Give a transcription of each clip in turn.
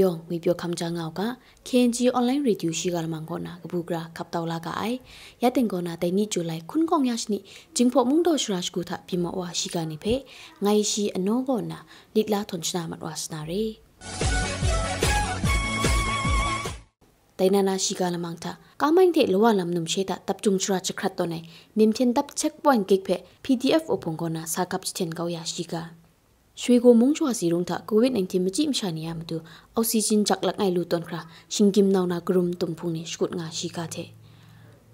ယောငွေပြောခမ်ချာငောက်က KNG online radio ရှိကလမန်ကောနာကပူကရာခပ်တောလာကအိုင်ရတင်ကောနာတိုင်နိဂျူလိုက်ခွန်းကောင်ရရှိနိဂျင်းဖို့မုန်တော်ရှရာရှ်ကူတာပြမဝါရှိကနေဖေငိုင်ရှိအနောကောနာလစ်လာထွန်ချနာမတ်ဝါစနာရီတိုင်နာနာရှိကလမန်တာကာမိုင်းတဲ့လောဝလမ်နုံရှိတာတပ်ကျုံချရာချခရတ်တော့နေမင်ဖြန်တပ်ချက်ပွိုင်းကိကဖေ PDF အဖုံကောနာစာကပ်ချင်ကောရရှိကာရွှေကိုမုံချွာစီရုံသာကိုဗစ်19မကြည့်မချနီယမတူအောက်ဆီဂျင်ဂျက်လက်ငိုင်လူတွန်ခရာရှင်ကင်နောနာဂရုမ်တုံဖုန်နေရှကုတ်ငါရှိကာတဲ့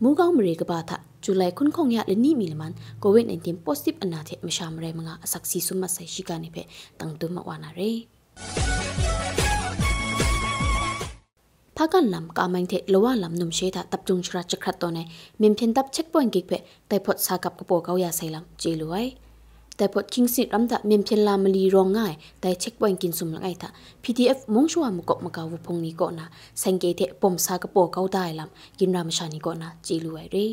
မူကောင်းမရေကပါသဇူလိုင်ခွန်ခုံရလနီမီလမန်ကိုဗစ်19 positive အနာတဲ့မရှာမရဲမငါအဆက်စီဆုမဆိုင်ရှိကနေပဲတန်တုမဝနာရေဖကန်လမ်ကာမိုင်တဲ့လောဝလမ်နုံရှေတာတပ်ကျုံချရာချခတ်တော်နေမင်ဖင်တပ်ချက်ပွင့်ကိကပဲတိုင်ဖော့စာကပ်ကပိုကောက်ရဆိုင်လမ်ဂျေလူဝိုင်แต่พอคิงสิรัมตะเมียนเพียนลามาลีรองง่ายแต่เช็คบอยกินสุมละไงทะ PDF มงชัวมกบมกาวพงนี้ก็นะสังเกตปมซากโปเขาได้ลำกินรามชานี้ก็นะจีลุไอเร่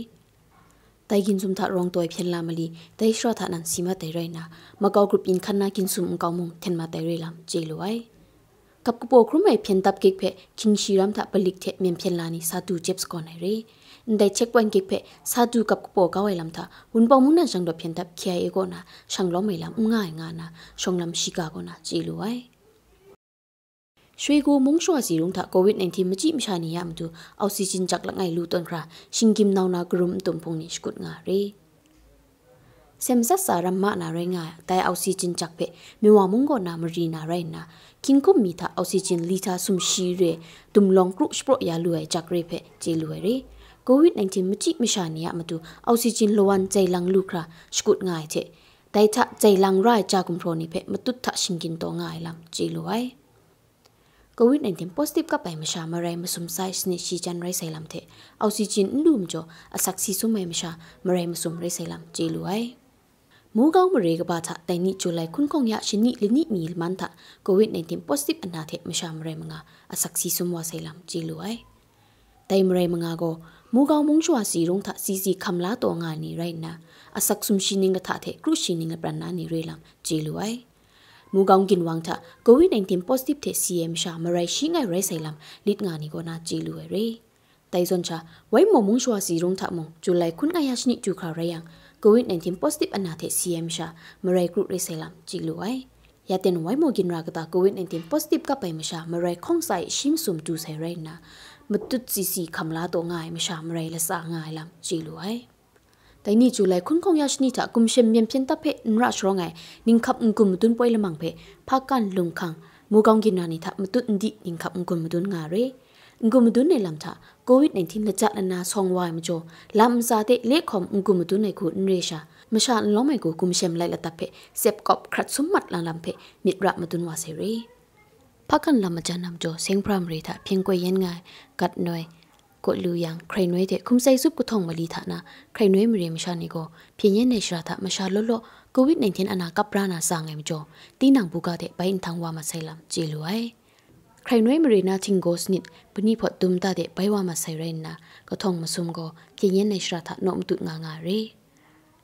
တိုင်ကင်ဇုံသာရောင်တိုင်ဖျန်လာမလီတိုင်ရှရသနန်စီမတိုင်ရိုင်နာမကောက်ကရုပင်ခန္နာကင်ဇုံကောက်မုံထန်မတိုင်ရိုင်လမ်ဂျေလိုအိုင်ကပ်ကပိုခရမိုင်ဖျန်တပ်ကိကဖဲခင်ရှိရမ်သာပလိကတဲ့မြန်ဖျန်လာနီစာတူဂျက်စ်ကောနိုင်ရေ ndai chekwan gikphe sadu kap po kawai lam tha un pa muna jang do phen tap khia e go na sang lo mai lam nga nga na song lam shika go na chi lu ai ရွှေကိုမုံရှော့စီရုံထကိုဗစ် -19 မကြည့်မရှာနေရမတူအောက်ဆီဂျင်ဂျက်လငိုင်လူတွန်ခရာရှင်ကင်နောင်နာဂရုမ်တုံဖုန်နိရှကုတ်ငါရေဆမ်ဇတ်ဆာရမနာရငါတိုင်အောက်ဆီဂျင်ဂျက်ဖေမြဝမုံကိုနာမရီနာရိုင်နာကင်ကုမီတာအောက်ဆီဂျင်လီတာဆုံရှိရေဒုံလောင်ကရုရှပရယာလူအိုက်ဂျက်ရေဖေဂျေလူရေวิดใน1 9มิจิมิชานียมาดูออกซิเจนลวนใจลังลูกระสกุดง่ายเะแต่ถ้าใจลังไร่จากุมโรนิเพมาตุทัชิงกินตัวง่ายลำจีลวย c วิดใ1 9 p มโพสติฟกับไปมิชามาไรมาสมไซส์ในชีจันไรใส่ลำเถออกซิเจนลูมจ่ออสักซีสุไม่มิชามาไรมาสมไรใส่ลำจีลวยมูกาวมารกบาทะแต่นี่จุลัยคุณคงยาชินิลินิมีมันทะโควิดในทีมโพสติฟอันนาเทมชามเรมงาอสักซีสุมวาไซลัมจีลวยแต่มเรมงาโกမူကောင်မုံချွာစီရုံထစီစီခမလာတော်ငါနေရိုက်နာအဆက်ဆုံရှိနေငါထတဲ့ကရုရှိနေငါပြန်နာနေရလမ်ဂျေလူအိုင်မူကောင်ကင်ဝမ်ထကိုဗစ် -19 positive တဲ့ CM ရှာမရိုက်ရှိငိုင်ရိုက်ဆိုင်လမ်လစ်ငါနေကောနာဂျေလူရယ်တိုင်ဇွန်ချဝိုင်မမုံချွာစီရုံထမုံဇူလိုင်ခွန်ကယာရှိနိကျူခါရယံကိုဗစ် -19 positive အနာတဲ့ CM ရှာမရိုက်ဂရုရိုက်ဆိုင်လမ်ဂျေလူအိုင်ရတဲ့ဝိုင်မိုဂင်ရာကတာကိုဗစ် -19 positive ကပိုင်မရှာမရိုက်ခုံဆိုင်ရှင်းဆုံတူဆိုင်ရိုင်နာมตุดซีซีคำลาตัวง่ายไม่ชามไรละสาง่ายลำจีู้ไมแต่นี่จ่เลคุณคงยาชนิดะกุมเชมเยียมเพียนตาเพนราชรองไงนิ่งขับงกุมตุนป่วยละมังเพพากันลงคังมูกองกินนานิทะมตุดดินิ่งขับงกุมตุนงาเรงกุมตุนในลำทะโควิดี9ละจัดนาซองวายมจ่อลำซาเตเล็กของงกุมตุนในคุณเรชามชาล้อมไอกูกุมเชมไรละตาเพเสบกอบครัดสมัดลังลำเพมิดระมตุนวาเซรี pakan lama janam jo sing pram ri tha phing kwe yen ngai kat noi ko lu yang khrai noi the khum sai sup ko thong mali tha na khrai noi mri mi sha ni go phing yen ne shra tha ma sha lo lo covid 19 ana kap ra na sa ngai jo ti nang bu ga de bai in thang wa ma sai lam ji lu ai khrai noi mri na thing go snit pni phot tum ta de bai wa ma sai rain na ko thong ma sum go phing yen ne shra tha nom tu nga nga re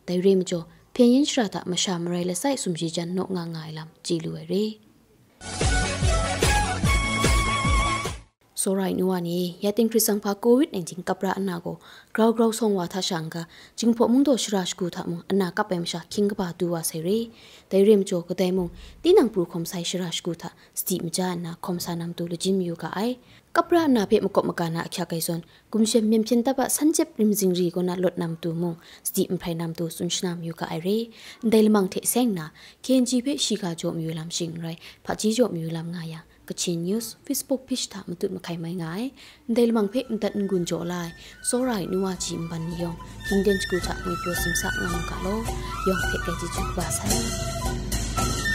dai re mi jo ဖျင်ရင်ရှရာတာမရှာမရိုင်လဆိုင်ဆုံရှိချန်နော့ငါငိုင်လမ်ကြည်လူရယ်ဆိုရိုင်နူဝနီယတင်ခရစ်ဆောင်ဖာကိုဗစ် -19 ကပရာအနာကိုဂရောဂရောဆောင်ဝါသရှန်ကဂျင်းဖို့မုန်တို့ရှရာရှ်ကူထမအနာကပမ်ရှာခင်ကပါဒူဝါဆေရီဒေရီမ်ချိုကတဲမုန်တီနန်ပူခုံဆိုင်ရှရာရှ်ကူထစတီမဂျာနာခုံဆာနမ်တူလဂျင်မီယူကအိုင်ကပရာနာဖေမကော့မကနာအခါကိဆွန်ဂုမ်ရှေမြင်ချင်းတပဆန်ချက်ရင်ဂျင်ရီကိုနာလော့နမ်တူမုံစတီမ်ဖိုင်နမ်တူဆွန်ရှနာမယူကအိုင်ရီဒဲလမန်ထေဆင်နာကင်ဂျီဖေရှီကာဂျိုမြူလမ်ရှင်ရိုင်ဖာဂျီဂျိုမြူလမ်ငါယာ Kachin News Facebook page tha matut makai mai ngai del mang phe mtat ngun jo lai so rai nuwa chim ban yong kingden chu cha mi pro sim sa ngam ka lo yong phe ka ji chu ba sa